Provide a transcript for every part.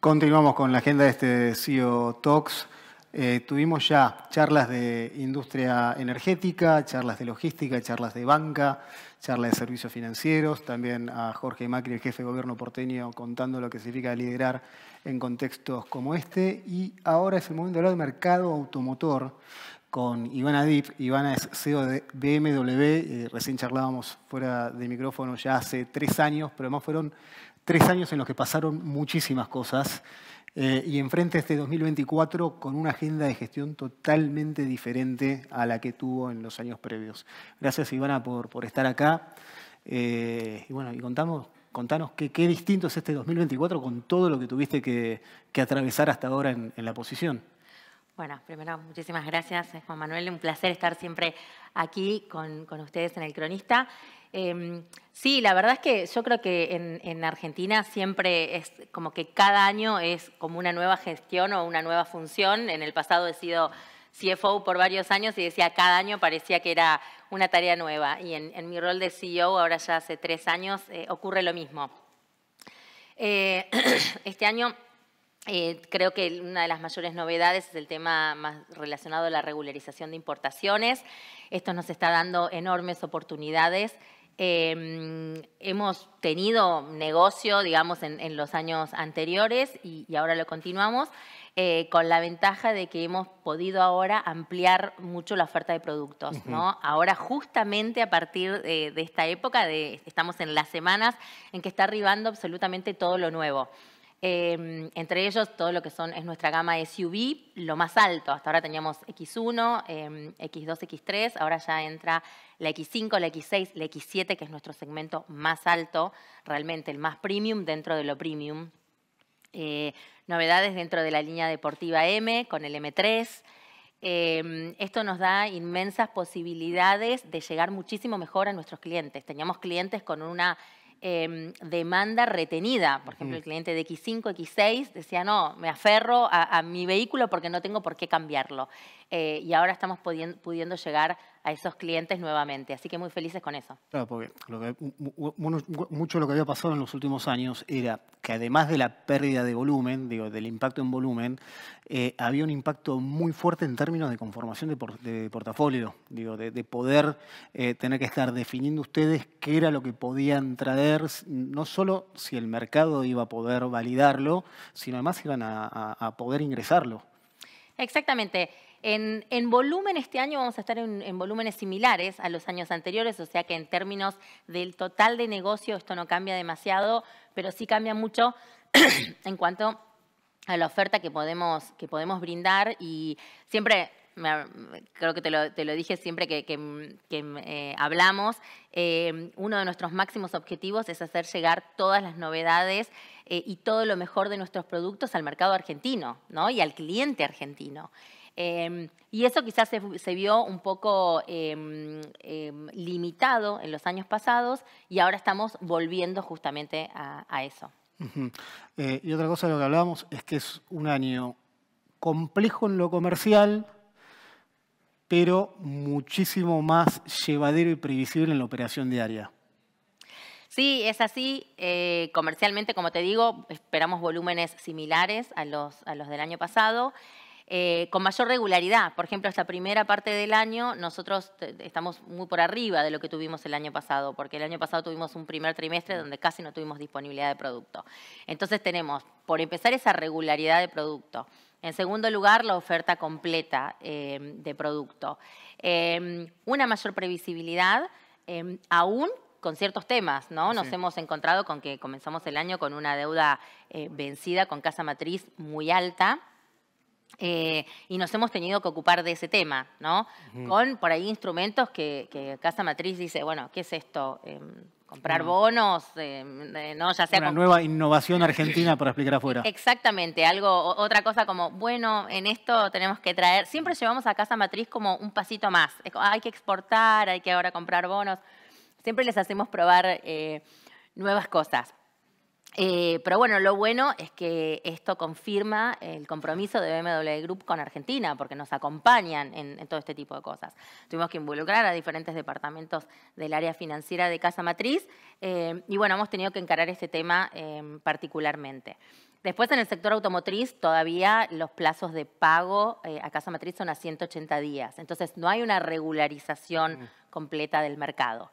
Continuamos con la agenda de este CEO Talks. Eh, tuvimos ya charlas de industria energética, charlas de logística, charlas de banca, charlas de servicios financieros, también a Jorge Macri, el jefe de gobierno porteño, contando lo que significa liderar en contextos como este. Y ahora es el momento de hablar de mercado automotor con Ivana Dip. Ivana es CEO de BMW, eh, recién charlábamos fuera de micrófono ya hace tres años, pero además fueron tres años en los que pasaron muchísimas cosas eh, y enfrente este 2024 con una agenda de gestión totalmente diferente a la que tuvo en los años previos. Gracias Ivana por, por estar acá. Eh, y bueno, y contamos, contanos qué, qué, distinto es este 2024 con todo lo que tuviste que, atravesar hasta ahora en, la posición. Bueno, primero, muchísimas gracias, eh, Juan Manuel. Un placer estar siempre aquí con, con ustedes en El Cronista. Em, sí, la verdad es que yo creo que en, Argentina siempre es como que cada año es como una nueva gestión o una nueva función. En el pasado he sido CFO por varios años y decía cada año parecía que era una tarea nueva. Y en, mi rol de CEO, ahora ya hace tres años, eh, ocurre lo mismo. Eh, este año eh, creo que una de las mayores novedades es el tema más relacionado a la regularización de importaciones. Esto nos está dando enormes oportunidades. Em, hemos tenido negocio, digamos, en, los años anteriores y, ahora lo continuamos, eh, con la ventaja de que hemos podido ahora ampliar mucho la oferta de productos, Ahora justamente a partir de, esta época, de, estamos en las semanas en que está arribando absolutamente todo lo nuevo. Em, entre ellos, todo lo que son es nuestra gama SUV, lo más alto. Hasta ahora teníamos X1, X2, X3, ahora ya entra la X5, la X6, la X7, que es nuestro segmento más alto, realmente el más premium dentro de lo premium. Eh, novedades dentro de la línea deportiva M con el M3. Em, esto nos da inmensas posibilidades de llegar muchísimo mejor a nuestros clientes. Teníamos clientes con una em, demanda retenida. Por ejemplo, el cliente de X5, X6 decía, no, me aferro a, a, mi vehículo porque no tengo por qué cambiarlo. Eh, y ahora estamos pudiendo, llegar a esos clientes nuevamente. Así que muy felices con eso. Claro, porque lo que, mucho lo que había pasado en los últimos años era que además de la pérdida de volumen, digo, del impacto en volumen, eh, había un impacto muy fuerte en términos de conformación de, portafolio, digo, de, poder eh, tener que estar definiendo ustedes qué era lo que podían traer, no solo si el mercado iba a poder validarlo, sino además iban a poder ingresarlo. Exactamente. En, volumen, este año vamos a estar en, volúmenes similares a los años anteriores, o sea que en términos del total de negocio esto no cambia demasiado, pero sí cambia mucho en cuanto a la oferta que podemos, que podemos brindar y siempre creo que te lo, te lo, dije siempre que, que, eh, hablamos, eh, uno de nuestros máximos objetivos es hacer llegar todas las novedades eh, y todo lo mejor de nuestros productos al mercado argentino ¿no? y al cliente argentino. Em, y eso quizás se, vio un poco em, em, limitado en los años pasados y ahora estamos volviendo justamente a, eso. Eh, y otra cosa de lo que hablábamos es que es un año complejo en lo comercial, pero muchísimo más llevadero y previsible en la operación diaria. Sí, es así. Eh, comercialmente, como te digo, esperamos volúmenes similares a los, a los del año pasado. Eh, con mayor regularidad. Por ejemplo, esta primera parte del año nosotros estamos muy por arriba de lo que tuvimos el año pasado, porque el año pasado tuvimos un primer trimestre donde casi no tuvimos disponibilidad de producto. Entonces tenemos, por empezar, esa regularidad de producto. En segundo lugar, la oferta completa eh, de producto. Em, una mayor previsibilidad, em, aún con ciertos temas, ¿no? Nos hemos encontrado con que comenzamos el año con una deuda eh, vencida con casa matriz muy alta. Eh, y nos hemos tenido que ocupar de ese tema, ¿no? Con por ahí instrumentos que, Casa Matriz dice, bueno, ¿qué es esto? Em, comprar bonos, em, eh, no, ya sea una nueva innovación argentina para explicar afuera. Exactamente, algo otra cosa como bueno en esto tenemos que traer. Siempre llevamos a casa matriz como un pasito más. Hay que exportar, hay que ahora comprar bonos. Siempre les hacemos probar eh, nuevas cosas. Eh, pero bueno, lo bueno es que esto confirma el compromiso de BMW Group con Argentina, porque nos acompañan en, todo este tipo de cosas. Tuvimos que involucrar a diferentes departamentos del área financiera de Casa Matriz eh, y bueno, hemos tenido que encarar este tema eh, particularmente. Después, en el sector automotriz, todavía los plazos de pago a Casa Matriz son a 180 días. Entonces, no hay una regularización mm. completa del mercado.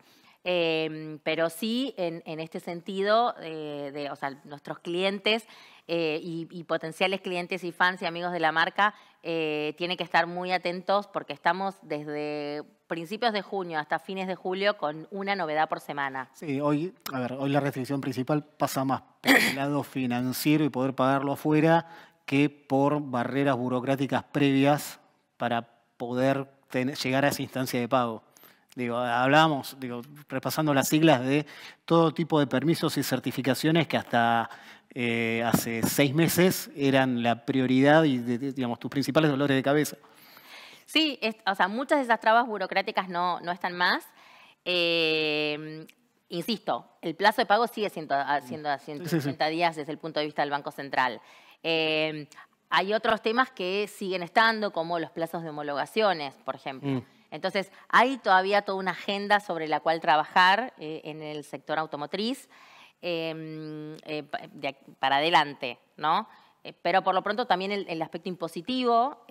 Em, pero sí, en, este sentido, eh, de, nuestros clientes eh, y, potenciales clientes y fans y amigos de la marca eh, tienen que estar muy atentos porque estamos desde principios de junio hasta fines de julio con una novedad por semana. Sí, hoy, a ver, hoy la restricción principal pasa más por el lado financiero y poder pagarlo afuera que por barreras burocráticas previas para poder llegar a esa instancia de pago. Digo, hablábamos, digo, repasando las siglas de todo tipo de permisos y certificaciones que hasta eh, hace seis meses eran la prioridad y, digamos, tus principales dolores de cabeza. Sí, o sea, muchas de esas trabas burocráticas no, no están más. Eh, insisto, el plazo de pago sigue siendo, a 180 días desde el punto de vista del Banco Central. Eh, hay otros temas que siguen estando, como los plazos de homologaciones, por ejemplo. Mm. Entonces, hay todavía toda una agenda sobre la cual trabajar eh, en el sector automotriz em, eh, para adelante, ¿no? Eh, pero por lo pronto también el, aspecto impositivo,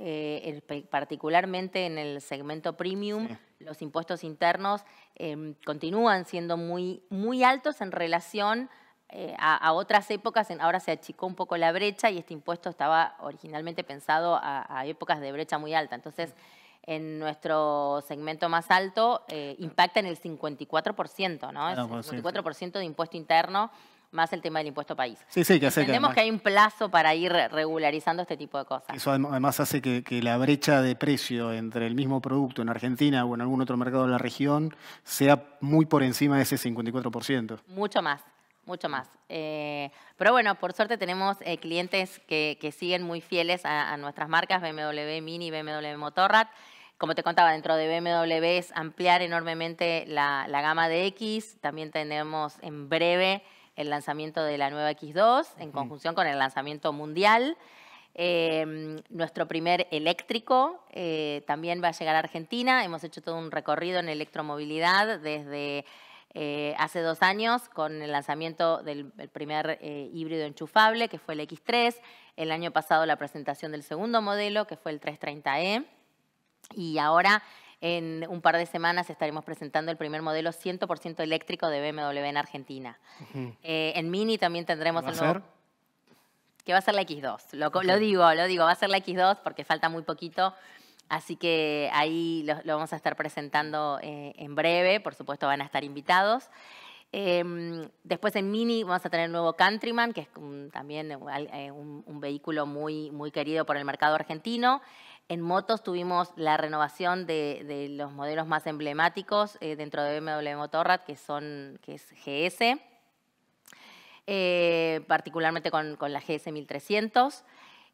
particularmente en el segmento premium, los impuestos internos em, continúan siendo muy, muy altos en relación a, otras épocas, ahora se achicó un poco la brecha y este impuesto estaba originalmente pensado a, épocas de brecha muy alta. Entonces, en nuestro segmento más alto eh, impacta en el 54%, ¿no? El 54% pues, de impuesto interno más el tema del impuesto país. Sí, sí, que hace que, que, hay un plazo para ir regularizando este tipo de cosas. Eso además hace que, la brecha de precio entre el mismo producto en Argentina o en algún otro mercado de la región sea muy por encima de ese 54%. Mucho más, mucho más. Eh, pero bueno, por suerte tenemos eh, clientes que, siguen muy fieles a, a nuestras marcas BMW Mini, BMW Motorrad. Como te contaba, dentro de BMW es ampliar enormemente la, gama de X. También tenemos en breve el lanzamiento de la nueva X2 en conjunción con el lanzamiento mundial. Em, nuestro primer eléctrico eh, también va a llegar a Argentina. Hemos hecho todo un recorrido en electromovilidad desde eh, hace dos años con el lanzamiento del primer eh, híbrido enchufable, que fue el X3. El año pasado la presentación del segundo modelo, que fue el 330E. Y ahora en un par de semanas estaremos presentando el primer modelo 100% eléctrico de BMW en Argentina. Eh, en Mini también tendremos el nuevo... Que va a ser la X2. Lo, digo, lo digo, va a ser la X2 porque falta muy poquito. Así que ahí lo, vamos a estar presentando eh, en breve. Por supuesto, van a estar invitados. Em, después en Mini vamos a tener el nuevo Countryman, que es también eh, un, un, vehículo muy, muy querido por el mercado argentino. En motos tuvimos la renovación de, los modelos más emblemáticos eh, dentro de BMW Motorrad, que, son, que es GS, eh, particularmente con, la GS 1300.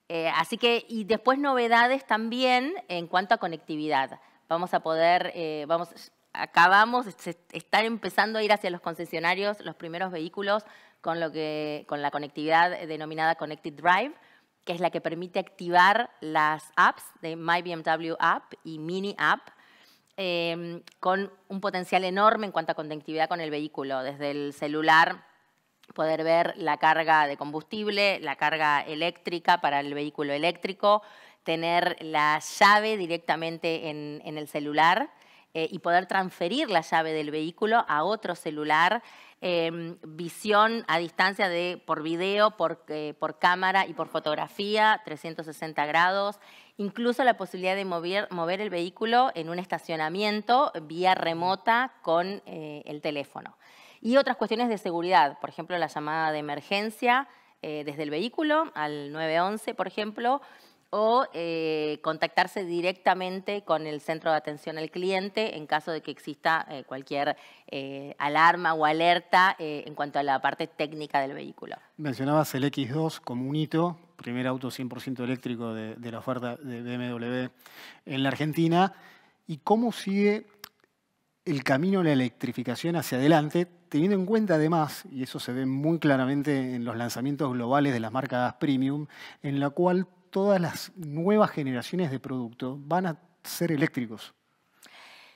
Eh, así que, y después novedades también en cuanto a conectividad. Vamos a poder, vamos, acabamos, están empezando a ir hacia los concesionarios los primeros vehículos con, lo que, con la conectividad denominada Connected Drive, que es la que permite activar las apps de MyBMW App y Mini App, em, con un potencial enorme en cuanto a conectividad con el vehículo, desde el celular poder ver la carga de combustible, la carga eléctrica para el vehículo eléctrico, tener la llave directamente en el celular eh, y poder transferir la llave del vehículo a otro celular, em, visión a distancia por video, eh, por, cámara y por fotografía, 360 grados, incluso la posibilidad de mover, mover el vehículo en un estacionamiento vía remota con eh, el teléfono. Y otras cuestiones de seguridad, por ejemplo, la llamada de emergencia desde el vehículo al 911, por ejemplo, o eh, contactarse directamente con el centro de atención al cliente en caso de que exista eh, cualquier eh, alarma o alerta en cuanto a la parte técnica del vehículo. Mencionabas el X2 como un hito, primer auto 100% eléctrico de la oferta de BMW en la Argentina. ¿Y cómo sigue el camino de la electrificación hacia adelante, teniendo en cuenta además, y eso se ve muy claramente en los lanzamientos globales de las marcas premium, en la cual todas las nuevas generaciones de producto van a ser eléctricos.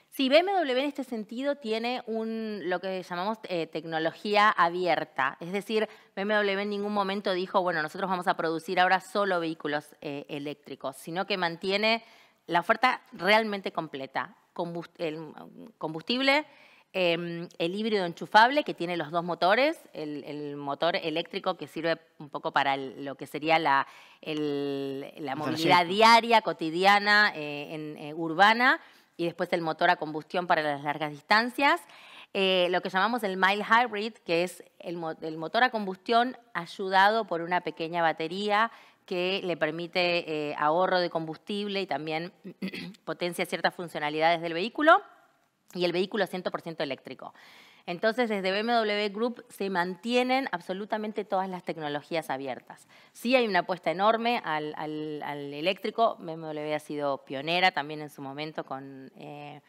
Sí, BMW en este sentido tiene un, lo que llamamos eh, tecnología abierta. Es decir, BMW en ningún momento dijo, bueno, nosotros vamos a producir ahora solo vehículos eh, eléctricos, sino que mantiene la oferta realmente completa. Mm, combustible, Em, el híbrido enchufable que tiene los dos motores, el, motor eléctrico que sirve un poco para lo que sería la, movilidad diaria, cotidiana, eh, eh, urbana, y después el motor a combustión para las largas distancias. Eh, lo que llamamos el mild hybrid, que es el, motor a combustión ayudado por una pequeña batería que le permite ahorro de combustible y también potencia ciertas funcionalidades del vehículo y el vehículo 100% eléctrico. Entonces, desde BMW Group se mantienen absolutamente todas las tecnologías abiertas. Sí hay una apuesta enorme al, al, eléctrico. BMW ha sido pionera también en su momento con, eh,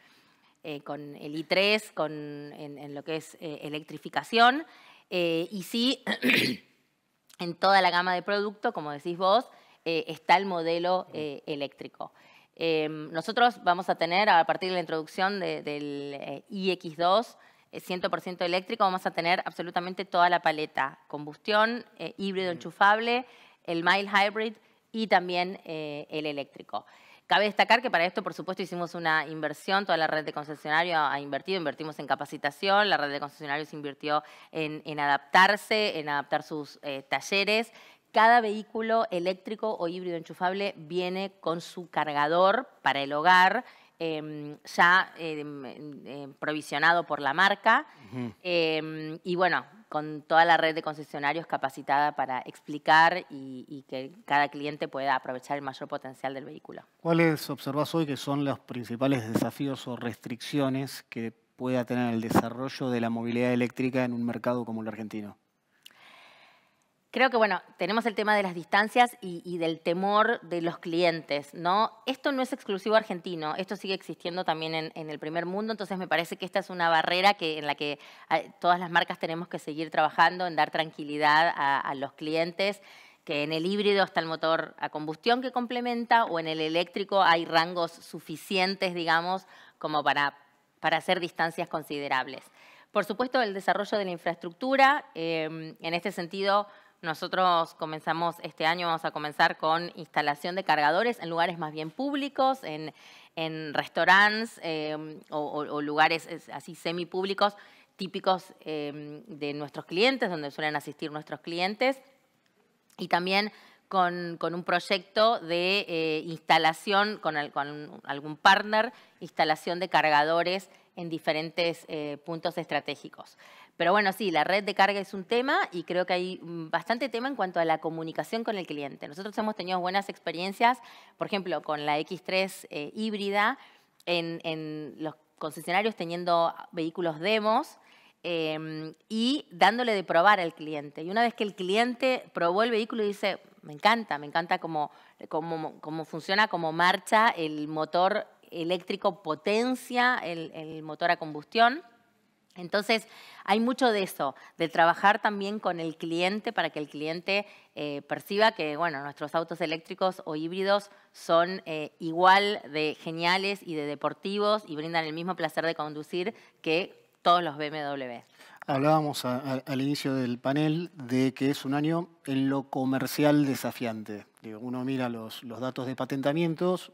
eh, con el i3, con, en, lo que es eh, electrificación. y sí, en toda la gama de producto, como decís vos, está el modelo eléctrico. Em, nosotros vamos a tener, a partir de la introducción del eh, iX2, 100% eh, eléctrico, vamos a tener absolutamente toda la paleta, combustión, eh, híbrido enchufable, el mild hybrid y también el eléctrico. Cabe destacar que para esto, por supuesto, hicimos una inversión, toda la red de concesionarios ha invertido, invertimos en capacitación, la red de concesionarios invirtió en, adaptarse, en adaptar sus talleres cada vehículo eléctrico o híbrido enchufable viene con su cargador para el hogar em, ya em, em, provisionado por la marca y bueno, con toda la red de concesionarios capacitada para explicar y, y, que cada cliente pueda aprovechar el mayor potencial del vehículo. ¿Cuáles observas hoy que son los principales desafíos o restricciones que pueda tener el desarrollo de la movilidad eléctrica en un mercado como el argentino? Creo que, bueno, tenemos el tema de las distancias y, del temor de los clientes, ¿no? Esto no es exclusivo argentino, esto sigue existiendo también en, el primer mundo, entonces me parece que esta es una barrera que, en la que ah, todas las marcas tenemos que seguir trabajando, en dar tranquilidad a, los clientes que en el híbrido está el motor a combustión que complementa o en el eléctrico hay rangos suficientes, digamos, como para, para hacer distancias considerables. Por supuesto, el desarrollo de la infraestructura, em, en este sentido, nosotros comenzamos este año, vamos a comenzar con instalación de cargadores en lugares más bien públicos, en, restaurantes em, o, lugares así semipúblicos típicos em, de nuestros clientes, donde suelen asistir nuestros clientes. Y también con, un proyecto de eh, instalación, con, algún partner, instalación de cargadores en diferentes eh, puntos estratégicos. Pero bueno, sí, la red de carga es un tema y creo que hay mm, bastante tema en cuanto a la comunicación con el cliente. Nosotros hemos tenido buenas experiencias, por ejemplo, con la X3 eh, híbrida, en, los concesionarios teniendo vehículos demos em, y dándole de probar al cliente. Y una vez que el cliente probó el vehículo y dice, me encanta, me encanta cómo, cómo, funciona, cómo marcha el motor eléctrico potencia, el motor a combustión. Entonces, hay mucho de eso, de trabajar también con el cliente para que el cliente eh, perciba que, bueno, nuestros autos eléctricos o híbridos son eh, igual de geniales y de deportivos y brindan el mismo placer de conducir que todos los BMW. Hablábamos al inicio del panel de que es un año en lo comercial desafiante. Uno mira los, los datos de patentamientos,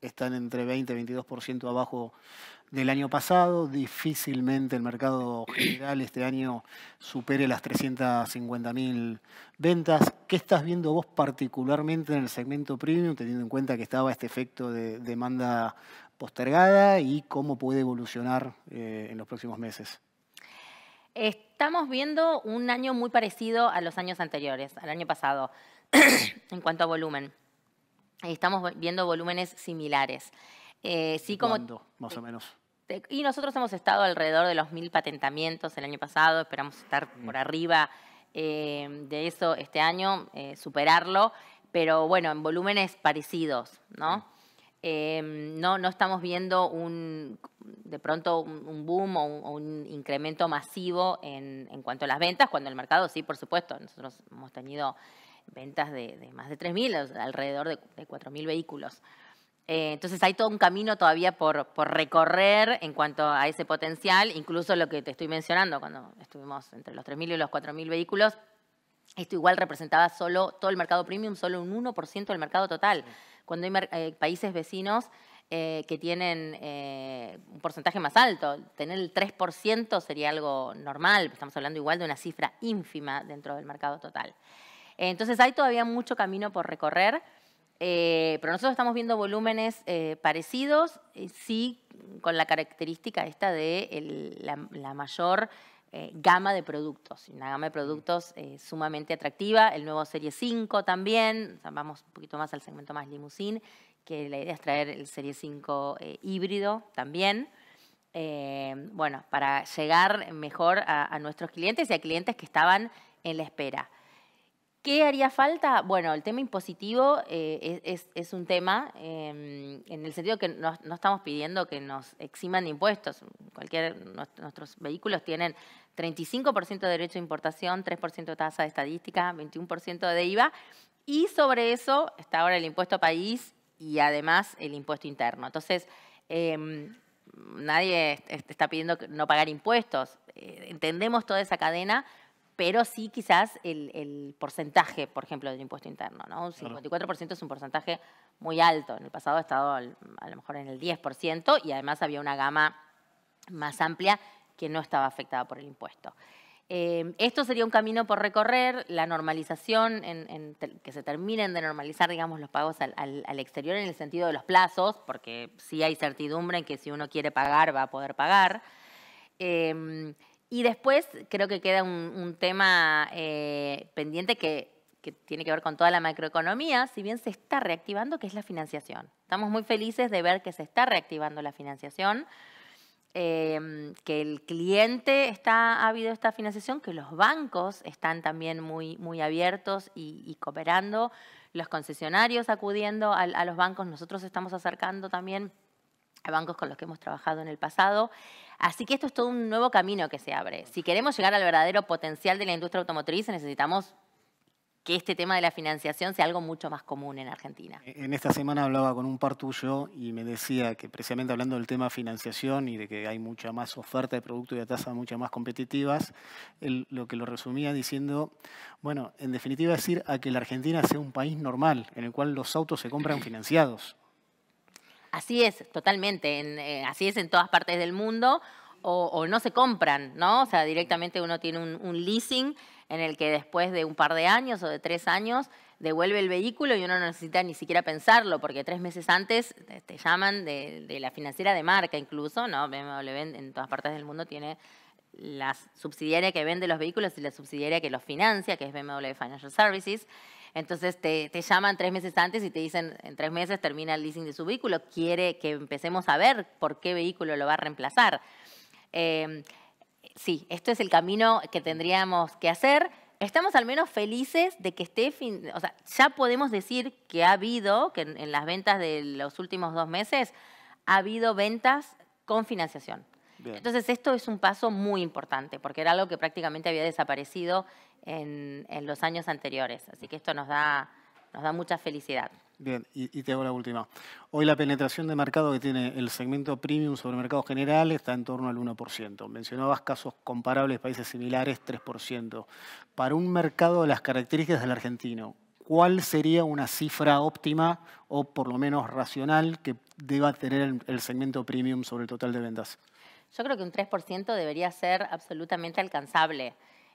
están entre 20 y 22% abajo del año pasado. Difícilmente el mercado general este año supere las 350.000 ventas. ¿Qué estás viendo vos particularmente en el segmento premium, teniendo en cuenta que estaba este efecto de demanda postergada y cómo puede evolucionar eh, en los próximos meses? Estamos viendo un año muy parecido a los años anteriores, al año pasado, en cuanto a volumen. Estamos viendo volúmenes similares. Eh, sí, como, más o menos? Este, y nosotros hemos estado alrededor de los mil patentamientos el año pasado, esperamos estar mm. por arriba eh, de eso este año, eh, superarlo, pero bueno, en volúmenes parecidos, mm. em, ¿no? no, estamos viendo un, de pronto un, boom o un, incremento masivo en, en, cuanto a las ventas, cuando el mercado sí, por supuesto, nosotros hemos tenido ventas de, más de 3.000, alrededor de, de 4.000 vehículos. Eh, entonces hay todo un camino todavía por, recorrer en cuanto a ese potencial, incluso lo que te estoy mencionando, cuando estuvimos entre los 3.000 y los 4.000 vehículos, esto igual representaba solo todo el mercado premium, solo un 1% del mercado total. Cuando hay eh, países vecinos eh, que tienen un porcentaje más alto. Tener el 3% sería algo normal, estamos hablando igual de una cifra ínfima dentro del mercado total. Entonces hay todavía mucho camino por recorrer. Eh, pero nosotros estamos viendo volúmenes eh, parecidos, eh, sí con la característica esta de la, mayor gama de productos, una gama de productos sumamente atractiva, el nuevo Serie 5 también, vamos un poquito más al segmento más limusín, que la idea es traer el Serie 5 híbrido también. bueno, para llegar mejor a nuestros clientes y a clientes que estaban en la espera. ¿Qué haría falta? Bueno, el tema impositivo eh, es, un tema em, en el sentido que no, estamos pidiendo que nos eximan de impuestos. Cualquier, nuestros vehículos tienen 35% de derecho de importación, 3% de tasa de estadística, 21% de IVA y sobre eso está ahora el impuesto país y además el impuesto interno. Entonces, em, nadie está pidiendo no pagar impuestos. Eh, entendemos toda esa cadena, pero sí quizás el, porcentaje, por ejemplo, del impuesto interno. Un 54% es un porcentaje muy alto. En el pasado ha estado a lo mejor en el 10% y además había una gama más amplia que no estaba afectada por el impuesto. Eh, esto sería un camino por recorrer, la normalización, que se terminen de normalizar, digamos, los pagos al, exterior en el sentido de los plazos, porque sí hay certidumbre en que si uno quiere pagar, va a poder pagar. Eh, y después creo que queda un, tema eh, pendiente que, tiene que ver con toda la macroeconomía, si bien se está reactivando, que es la financiación. Estamos muy felices de ver que se está reactivando la financiación, em, que el cliente está habido esta financiación, que los bancos están también muy, muy abiertos y, cooperando, los concesionarios acudiendo a los bancos, nosotros estamos acercando también a bancos con los que hemos trabajado en el pasado. Así que esto es todo un nuevo camino que se abre. Si queremos llegar al verdadero potencial de la industria automotriz, necesitamos que este tema de la financiación sea algo mucho más común en Argentina. E-, en esta semana hablaba con un par tuyo y me decía que precisamente hablando del tema financiación y de que hay mucha más oferta de productos y de tasas mucho más competitivas, lo que lo resumía diciendo, bueno, en definitiva decir a que la Argentina sea un país normal en el cual los autos se compran financiados. Así es, totalmente. En, eh, así es en todas partes del mundo. O, no se compran, ¿no? O sea, directamente uno tiene un, leasing en el que después de un par de años o de tres años devuelve el vehículo y uno no necesita ni siquiera pensarlo, porque tres meses antes te llaman de, la financiera de marca incluso, ¿no? BMW en todas partes del mundo tiene la subsidiaria que vende los vehículos y la subsidiaria que los financia, que es BMW Financial Services. Entonces te, llaman tres meses antes y te dicen, en tres meses termina el leasing de su vehículo, quiere que empecemos a ver por qué vehículo lo va a reemplazar. Em, sí, esto es el camino que tendríamos que hacer. Estamos al menos felices de que esté, o sea, ya podemos decir que ha habido, que en las ventas de los últimos dos meses, ha habido ventas con financiación. Entonces esto es un paso muy importante porque era algo que prácticamente había desaparecido en, los años anteriores. Así que esto nos da, nos da mucha felicidad. Bien, y, te hago la última. Hoy la penetración de mercado que tiene el segmento premium sobre el mercado general está en torno al 1%. Mencionabas casos comparables, países similares, 3%. Para un mercado de las características del argentino, ¿cuál sería una cifra óptima o por lo menos racional que deba tener el segmento premium sobre el total de ventas? Yo creo que un 3% debería ser absolutamente alcanzable,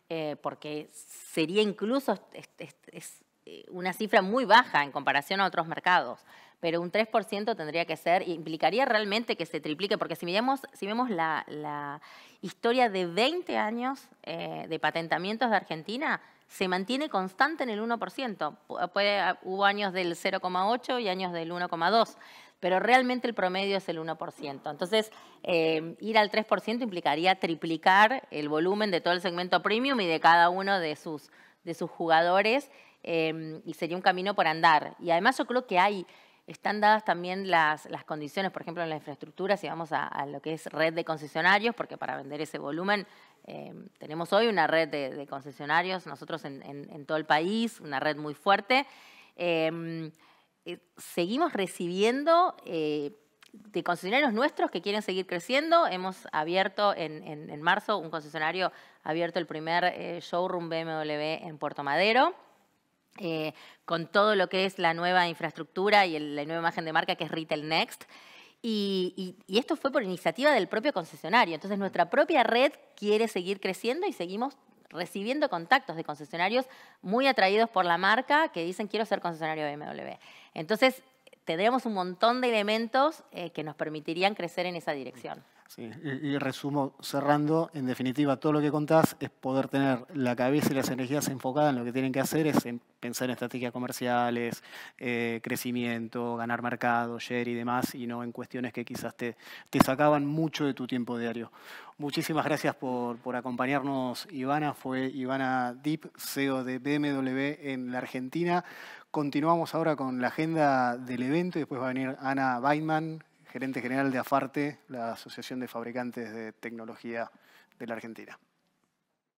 eh, porque sería incluso es, eh, una cifra muy baja en comparación a otros mercados, pero un 3% tendría que ser, implicaría realmente que se triplique, porque si vemos si vemos la, historia de 20 años eh, de patentamientos de Argentina, se mantiene constante en el 1%. hubo años del 0,8 y años del 1,2 pero realmente el promedio es el 1%. Entonces, em, ir al 3% implicaría triplicar el volumen de todo el segmento premium y de cada uno de sus, de sus jugadores em, y sería un camino por andar. Y además yo creo que hay están dadas también las, las, condiciones, por ejemplo, en la infraestructura, si vamos a, lo que es red de concesionarios, porque para vender ese volumen em, tenemos hoy una red de, concesionarios, nosotros en, todo el país, una red muy fuerte. Eh, seguimos recibiendo eh, de concesionarios nuestros que quieren seguir creciendo. Hemos abierto en, marzo un concesionario, abierto el primer eh, showroom BMW en Puerto Madero. con todo lo que es la nueva infraestructura y la nueva imagen de marca que es Retail Next. y, esto fue por iniciativa del propio concesionario. Entonces nuestra propia red quiere seguir creciendo y seguimos recibiendo contactos de concesionarios muy atraídos por la marca que dicen quiero ser concesionario de BMW. Entonces, tendremos un montón de elementos eh, que nos permitirían crecer en esa dirección y, resumo cerrando, en definitiva, todo lo que contás es poder tener la cabeza y las energías enfocadas en lo que tienen que hacer, es en pensar en estrategias comerciales, eh, crecimiento, ganar mercado, share y demás, y no en cuestiones que quizás te, te sacaban mucho de tu tiempo diario. Muchísimas gracias por, acompañarnos, Ivana. Fue Ivana Deep, CEO de BMW en la Argentina. Continuamos ahora con la agenda del evento y después va a venir Ana Weinman, gerente general de AFARTE, la Asociación de Fabricantes de Tecnología de la Argentina.